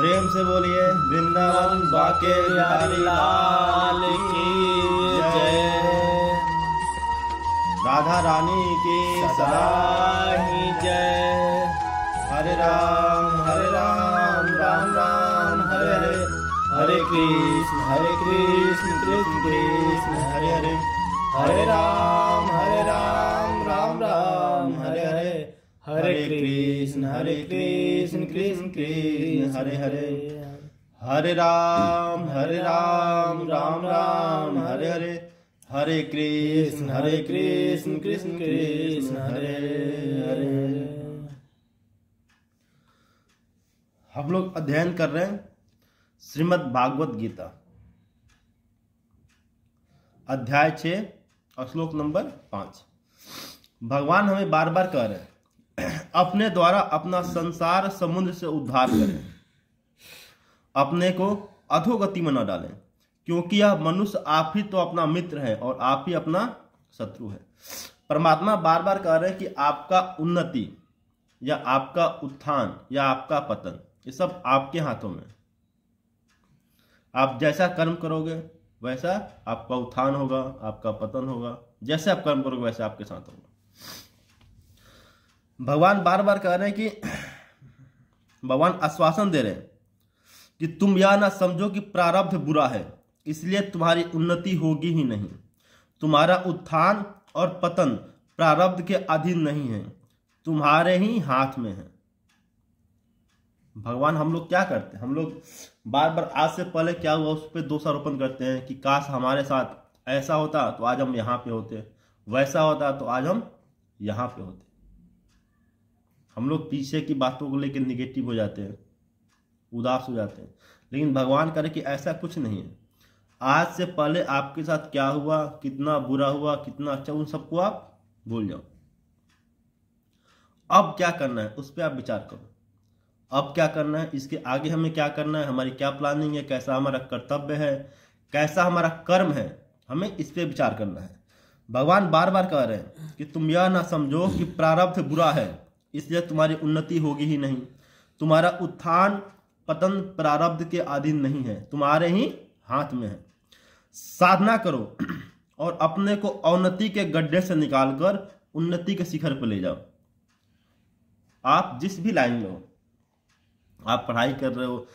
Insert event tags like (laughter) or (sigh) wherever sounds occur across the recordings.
प्रेम से बोलिए वृंदावन बाके लाल की जय राधा रानी की सदाही जय हरे राम हरे राम राम राम हरे हरे हरे कृष्ण हरे कृष्ण कृष्ण कृष्ण हरे हरे हरे राम हरे राम राम राम हरे हरे हरे कृष्ण हरे कृष्ण कृष्ण कृष्ण हरे हरे हरे राम हरे राम राम राम हरे हरे हरे कृष्ण हरे कृष्ण कृष्ण कृष्ण हरे हरे हम लोग अध्ययन कर रहे हैं श्रीमद् भागवत गीता अध्याय छ और श्लोक नंबर पांच भगवान हमें बार बार कह रहे हैं अपने द्वारा अपना संसार समुद्र से उद्धार करें अपने को अधोगति में न डालें क्योंकि यह मनुष्य आप ही तो अपना मित्र है और आप ही अपना शत्रु है परमात्मा बार बार कह रहे हैं कि आपका उन्नति या आपका उत्थान या आपका पतन ये सब आपके हाथों में आप जैसा कर्म करोगे वैसा आपका उत्थान होगा आपका पतन होगा जैसे आप कर्म करोगे वैसे आपके साथ होगा भगवान बार बार कह रहे हैं कि भगवान आश्वासन दे रहे हैं कि तुम यह ना समझो कि प्रारब्ध बुरा है इसलिए तुम्हारी उन्नति होगी ही नहीं तुम्हारा उत्थान और पतन प्रारब्ध के अधीन नहीं है तुम्हारे ही हाथ में है भगवान हम लोग क्या करते हैं हम लोग बार बार आज से पहले क्या हुआ उस पर दोषारोपण करते हैं कि काश हमारे साथ ऐसा होता तो आज हम यहाँ पे होते वैसा होता तो आज हम यहाँ पे होते हम लोग पीछे की बातों को लेकर निगेटिव हो जाते हैं उदास हो जाते हैं लेकिन भगवान करे कि ऐसा कुछ नहीं है आज से पहले आपके साथ क्या हुआ कितना बुरा हुआ कितना अच्छा उन सबको आप भूल जाओ अब क्या करना है उस पर आप विचार करो अब क्या करना है इसके आगे हमें क्या करना है हमारी क्या प्लानिंग है कैसा हमारा कर्तव्य है कैसा हमारा कर्म है हमें इस पर विचार करना है भगवान बार बार कह रहे हैं कि तुम यह ना समझो कि प्रारब्ध बुरा है इसलिए तुम्हारी उन्नति होगी ही नहीं तुम्हारा उत्थान पतन प्रारब्ध के अधीन नहीं है तुम्हारे ही हाथ में है साधना करो (clears throat) और अपने को अवनति के गड्ढे से निकालकर उन्नति के शिखर पर ले जाओ आप जिस भी लाइन में हो आप पढ़ाई कर रहे हो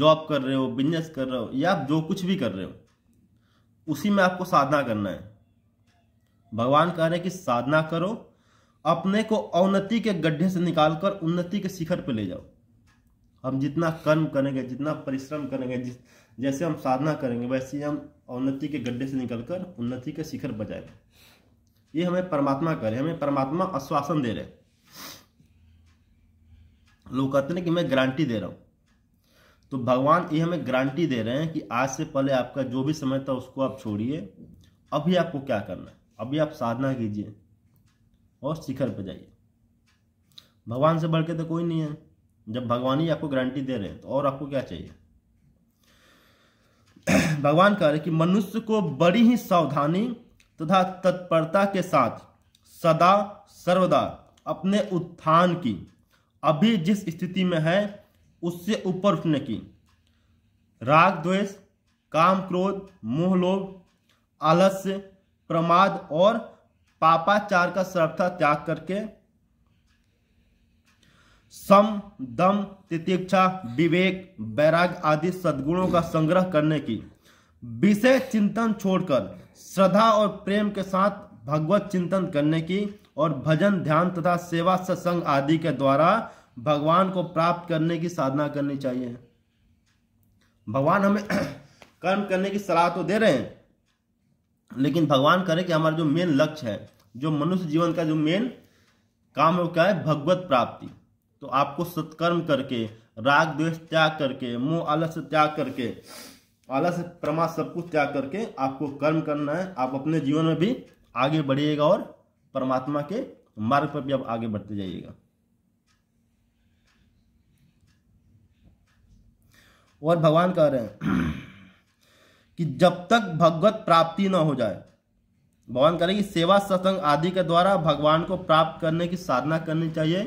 जॉब कर रहे हो बिजनेस कर रहे हो या आप जो कुछ भी कर रहे हो उसी में आपको साधना करना है भगवान कह रहे हैं कि साधना करो अपने को अवनति के गड्ढे से निकालकर उन्नति के शिखर पर ले जाओ हम जितना कर्म करेंगे जितना परिश्रम करेंगे जिस जैसे हम साधना करेंगे वैसे ही हम अवनति के गड्ढे से निकलकर उन्नति के शिखर पर जाएंगे ये हमें परमात्मा करे हमें परमात्मा आश्वासन दे रहे लोग कहते हैं कि मैं गारंटी दे रहा हूँ तो भगवान ये हमें गारंटी दे रहे हैं कि आज से पहले आपका जो भी समय था उसको आप छोड़िए अभी आपको क्या करना है अभी आप साधना कीजिए और शिखर पर जाइए भगवान से बढ़ तो कोई नहीं है जब भगवान ही आपको गारंटी दे रहे हैं तो और आपको क्या चाहिए (clears throat) भगवान कह रहे कि मनुष्य को बड़ी ही सावधानी तथा तत्परता के साथ सदा सर्वदा अपने उत्थान की अभी जिस स्थिति में है उससे ऊपर उठने की राग द्वेष काम क्रोध मोह लोभ आलस्य प्रमाद और पापाचार का सर्वथा त्याग करके सम दम तितिक्षा विवेक वैराग आदि सद्गुणों का संग्रह करने की विषय चिंतन छोड़कर श्रद्धा और प्रेम के साथ भगवत चिंतन करने की और भजन ध्यान तथा सेवा सत्संग आदि के द्वारा भगवान को प्राप्त करने की साधना करनी चाहिए भगवान हमें (clears throat) कर्म करने की सलाह तो दे रहे हैं लेकिन भगवान करे कि हमारा जो मेन लक्ष्य है जो मनुष्य जीवन का जो मेन काम है वो क्या है भगवत प्राप्ति तो आपको सत्कर्म करके राग द्वेष त्याग करके मोह आलस त्याग करके आलस प्रमाद सब कुछ त्याग करके आपको कर्म करना है आप अपने जीवन में भी आगे बढ़िएगा और परमात्मा के मार्ग पर भी आप आगे बढ़ते जाइएगा और भगवान कह रहे हैं कि जब तक भगवत प्राप्ति न हो जाए भगवान कह रहे हैं कि सेवा सत्संग आदि के द्वारा भगवान को प्राप्त करने की साधना करनी चाहिए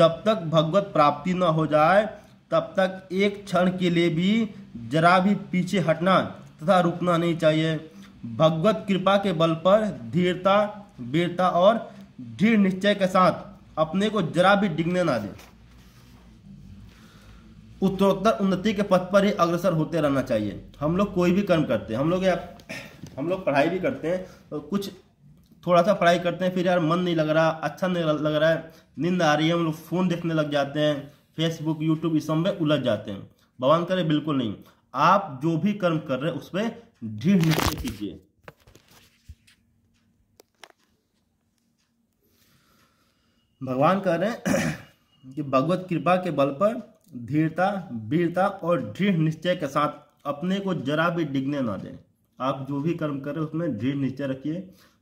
जब तक भगवत प्राप्ति न हो जाए तब तक एक क्षण के लिए भी जरा भी पीछे हटना तथा रुकना नहीं चाहिए भगवत कृपा के बल पर धीरता वीरता और दृढ़ निश्चय के साथ अपने को जरा भी डिगने ना दें उत्तरोत्तर उन्नति के पथ पर ही अग्रसर होते रहना चाहिए हम लोग कोई भी कर्म करते हैं हम लोग यार हम लोग पढ़ाई भी करते हैं तो कुछ थोड़ा सा पढ़ाई करते हैं फिर यार मन नहीं लग रहा अच्छा नहीं लग रहा है नींद आ रही है हम लोग फ़ोन देखने लग जाते हैं फेसबुक यूट्यूब इस सब में उलझ जाते हैं भगवान करे बिल्कुल नहीं आप जो भी कर्म कर रहे हैं उस पर दृढ़ निश्चय कीजिए भगवान कह रहे हैं कि भगवत कृपा के बल पर धीरता वीरता और दृढ़ निश्चय के साथ अपने को जरा भी डिगने ना दें आप जो भी कर्म करें उसमें दृढ़ निश्चय रखिए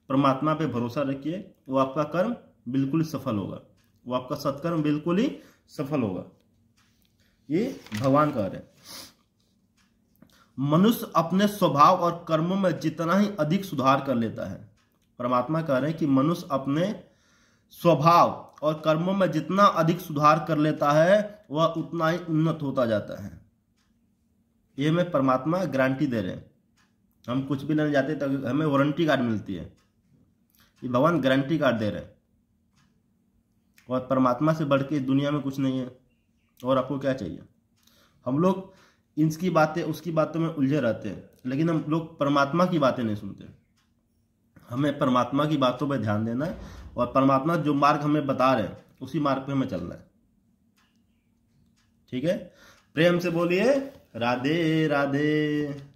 परमात्मा पे भरोसा रखिए वो आपका कर्म बिल्कुल सफल होगा वो आपका सत्कर्म बिल्कुल ही सफल होगा ये भगवान कह रहे हैं मनुष्य अपने स्वभाव और कर्मों में जितना ही अधिक सुधार कर लेता है परमात्मा कह रहे हैं कि मनुष्य अपने स्वभाव और कर्मों में जितना अधिक सुधार कर लेता है वह उतना ही उन्नत होता जाता है ये हमें परमात्मा गारंटी दे रहे हैं हम कुछ भी नहीं जाते तो हमें वारंटी कार्ड मिलती है ये भगवान गारंटी कार्ड दे रहे हैं और परमात्मा से बढ़ के दुनिया में कुछ नहीं है और आपको क्या चाहिए हम लोग इनकी बातें उसकी बातों में उलझे रहते हैं लेकिन हम लोग परमात्मा की बातें नहीं सुनते हमें परमात्मा की बातों पर ध्यान देना है और परमात्मा जो मार्ग हमें बता रहे हैं उसी मार्ग पे हमें चलना है ठीक है प्रेम से बोलिए राधे राधे